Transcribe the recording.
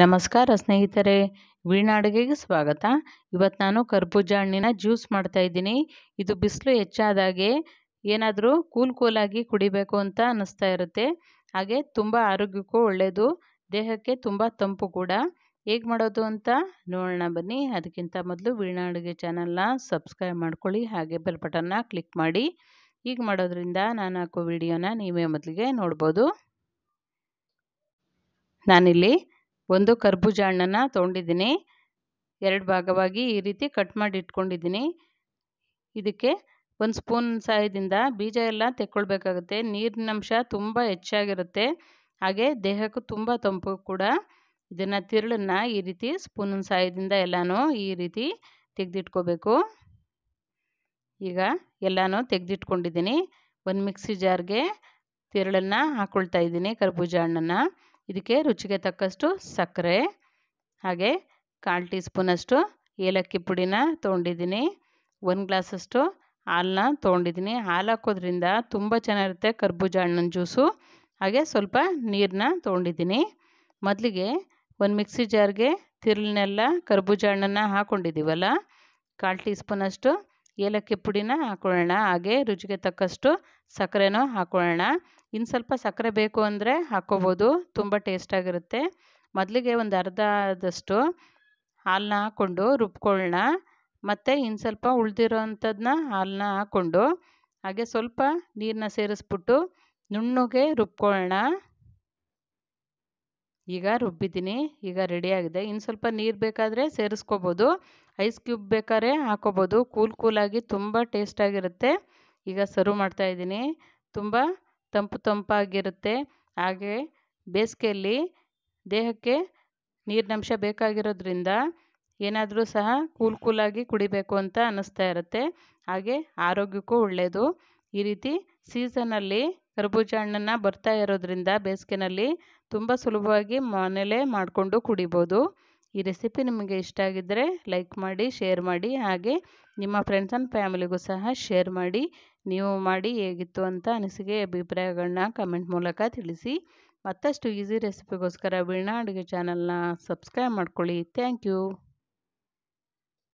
ನಮಸ್ಕಾರ ಸ್ನೇಹಿತರೆ ಅಡುಗೆಗೆ ಸ್ವಾಗತ ಇವತ್ತು ನಾನು ಕರ್ಬೂಜ ಹಣ್ಣಿನ ಜ್ಯೂಸ್ ಮಾಡ್ತಾ ಇದು ಬಿಸಿಲು ಹೆಚ್ಚಾದಾಗೆ ಏನಾದರೂ ಕೂಲ್ ಕೂಲಾಗಿ ಕುಡಿಬೇಕು ಅಂತ ಅನ್ನಿಸ್ತಾ ಇರುತ್ತೆ ಹಾಗೆ ತುಂಬ ಆರೋಗ್ಯಕ್ಕೂ ಒಳ್ಳೆಯದು ದೇಹಕ್ಕೆ ತುಂಬ ತಂಪು ಕೂಡ ಹೇಗೆ ಮಾಡೋದು ಅಂತ ನೋಡೋಣ ಬನ್ನಿ ಅದಕ್ಕಿಂತ ಮೊದಲು ವೀಣಾ ಅಡುಗೆ ಚಾನಲ್ನ ಸಬ್ಸ್ಕ್ರೈಬ್ ಮಾಡ್ಕೊಳ್ಳಿ ಹಾಗೆ ಬೆಲ್ ಬಟನ್ನ ಕ್ಲಿಕ್ ಮಾಡಿ ಈಗ ಮಾಡೋದ್ರಿಂದ ನಾನು ಹಾಕೋ ವಿಡಿಯೋನ ನೀವೇ ಮೊದಲಿಗೆ ನೋಡ್ಬೋದು ನಾನಿಲ್ಲಿ ಒಂದು ಕರ್ಬೂಜ ಹಣ್ಣನ್ನು ತೊಗೊಂಡಿದ್ದೀನಿ ಎರಡು ಭಾಗವಾಗಿ ಈ ರೀತಿ ಕಟ್ ಮಾಡಿ ಇಟ್ಕೊಂಡಿದ್ದೀನಿ ಇದಕ್ಕೆ ಒಂದು ಸ್ಪೂನ್ ಸಹಾಯದಿಂದ ಬೀಜ ಎಲ್ಲ ತೆಕ್ಕೊಳ್ಬೇಕಾಗುತ್ತೆ ನೀರಿನಂಶ ತುಂಬ ಹೆಚ್ಚಾಗಿರುತ್ತೆ ಹಾಗೆ ದೇಹಕ್ಕೂ ತುಂಬ ತಂಪು ಕೂಡ ಇದನ್ನು ತಿರುಳನ್ನು ಈ ರೀತಿ ಸ್ಪೂನ್ ಸಹಾಯದಿಂದ ಎಲ್ಲನೂ ಈ ರೀತಿ ತೆಗೆದಿಟ್ಕೋಬೇಕು ಈಗ ಎಲ್ಲನೂ ತೆಗೆದಿಟ್ಕೊಂಡಿದ್ದೀನಿ ಒಂದು ಮಿಕ್ಸಿ ಜಾರ್ಗೆ ತಿರುಳನ್ನು ಹಾಕ್ಕೊಳ್ತಾ ಇದ್ದೀನಿ ಕರ್ಬೂಜ ಹಣ್ಣನ್ನು ಇದಕ್ಕೆ ರುಚಿಗೆ ತಕ್ಕಷ್ಟು ಸಕ್ಕರೆ ಹಾಗೆ ಕಾಲು ಟೀ ಸ್ಪೂನಷ್ಟು ಏಲಕ್ಕಿ ಪುಡಿನ ತೊಗೊಂಡಿದ್ದೀನಿ ಒಂದು ಗ್ಲಾಸಷ್ಟು ಹಾಲನ್ನ ತೊಗೊಂಡಿದ್ದೀನಿ ಹಾಲು ಹಾಕೋದ್ರಿಂದ ತುಂಬ ಚೆನ್ನಾಗಿರುತ್ತೆ ಕರ್ಬೂಜ ಹಣ್ಣಿನ ಜ್ಯೂಸು ಹಾಗೆ ಸ್ವಲ್ಪ ನೀರನ್ನ ತೊಗೊಂಡಿದ್ದೀನಿ ಮೊದಲಿಗೆ ಒಂದು ಮಿಕ್ಸಿ ಜಾರ್ಗೆ ತಿರುಳನ್ನೆಲ್ಲ ಕರ್ಬೂಜ ಹಣ್ಣನ್ನು ಹಾಕ್ಕೊಂಡಿದ್ದೀವಲ್ಲ ಕಾಲು ಟೀ ಸ್ಪೂನಷ್ಟು ಏಲಕ್ಕಿ ಪುಡಿನ ಹಾಕ್ಕೊಳ್ಳೋಣ ಹಾಗೆ ರುಚಿಗೆ ತಕ್ಕಷ್ಟು ಸಕ್ಕರೆನೂ ಹಾಕೊಳ್ಳೋಣ ಇನ್ನು ಸ್ವಲ್ಪ ಸಕ್ಕರೆ ಬೇಕು ಅಂದರೆ ಹಾಕ್ಕೊಬೋದು ತುಂಬ ಟೇಸ್ಟಾಗಿರುತ್ತೆ ಮೊದಲಿಗೆ ಒಂದು ಅರ್ಧ ಆದಷ್ಟು ಹಾಲನ್ನ ಹಾಕ್ಕೊಂಡು ರುಬ್ಕೊಳ್ಳೋಣ ಮತ್ತು ಇನ್ನು ಸ್ವಲ್ಪ ಉಳಿದಿರೋ ಅಂಥದ್ದನ್ನ ಹಾಲನ್ನ ಹಾಕ್ಕೊಂಡು ಹಾಗೆ ಸ್ವಲ್ಪ ನೀರನ್ನ ಸೇರಿಸ್ಬಿಟ್ಟು ನುಣ್ಣಗೆ ರುಬ್ಕೊಳ್ಳೋಣ ಈಗ ರುಬ್ಬಿದ್ದೀನಿ ಈಗ ರೆಡಿಯಾಗಿದೆ ಇನ್ನು ಸ್ವಲ್ಪ ನೀರು ಬೇಕಾದರೆ ಸೇರಿಸ್ಕೋಬೋದು ಐಸ್ ಕ್ಯೂಬ್ ಬೇಕಾದ್ರೆ ಹಾಕೋಬೋದು ಕೂಲ್ ಕೂಲಾಗಿ ತುಂಬ ಟೇಸ್ಟಾಗಿರುತ್ತೆ ಈಗ ಸರ್ವ್ ಮಾಡ್ತಾಯಿದ್ದೀನಿ ತುಂಬ ತಂಪು ತಂಪಾಗಿರುತ್ತೆ ಹಾಗೆ ಬೇಸಿಗೆಯಲ್ಲಿ ದೇಹಕ್ಕೆ ನೀರಿನಂಶ ಬೇಕಾಗಿರೋದ್ರಿಂದ ಏನಾದರೂ ಸಹ ಕೂಲ್ ಕೂಲಾಗಿ ಕುಡಿಬೇಕು ಅಂತ ಅನ್ನಿಸ್ತಾ ಇರುತ್ತೆ ಹಾಗೆ ಆರೋಗ್ಯಕ್ಕೂ ಒಳ್ಳೆಯದು ಈ ರೀತಿ ಸೀಸನಲ್ಲಿ ಕರ್ಬೂಜ ಹಣ್ಣನ್ನು ಬರ್ತಾ ಇರೋದ್ರಿಂದ ಬೇಸಿಗೆನಲ್ಲಿ ತುಂಬ ಸುಲಭವಾಗಿ ಮನೇಲೇ ಮಾಡಿಕೊಂಡು ಕುಡಿಬೋದು ಈ ರೆಸಿಪಿ ನಿಮಗೆ ಇಷ್ಟ ಆಗಿದ್ದರೆ ಲೈಕ್ ಮಾಡಿ ಶೇರ್ ಮಾಡಿ ಹಾಗೆ ನಿಮ್ಮ ಫ್ರೆಂಡ್ಸ್ ಆ್ಯಂಡ್ ಫ್ಯಾಮಿಲಿಗೂ ಸಹ ಶೇರ್ ಮಾಡಿ ನೀವು ಮಾಡಿ ಹೇಗಿತ್ತು ಅಂತ ಅನಿಸಿಕೆ ಅಭಿಪ್ರಾಯಗಳನ್ನ ಕಮೆಂಟ್ ಮೂಲಕ ತಿಳಿಸಿ ಮತ್ತಷ್ಟು ಈಸಿ ರೆಸಿಪಿಗೋಸ್ಕರ ವೀಣಾ ಅಡುಗೆ ಚಾನಲ್ನ ಸಬ್ಸ್ಕ್ರೈಬ್ ಮಾಡ್ಕೊಳ್ಳಿ ಥ್ಯಾಂಕ್ ಯು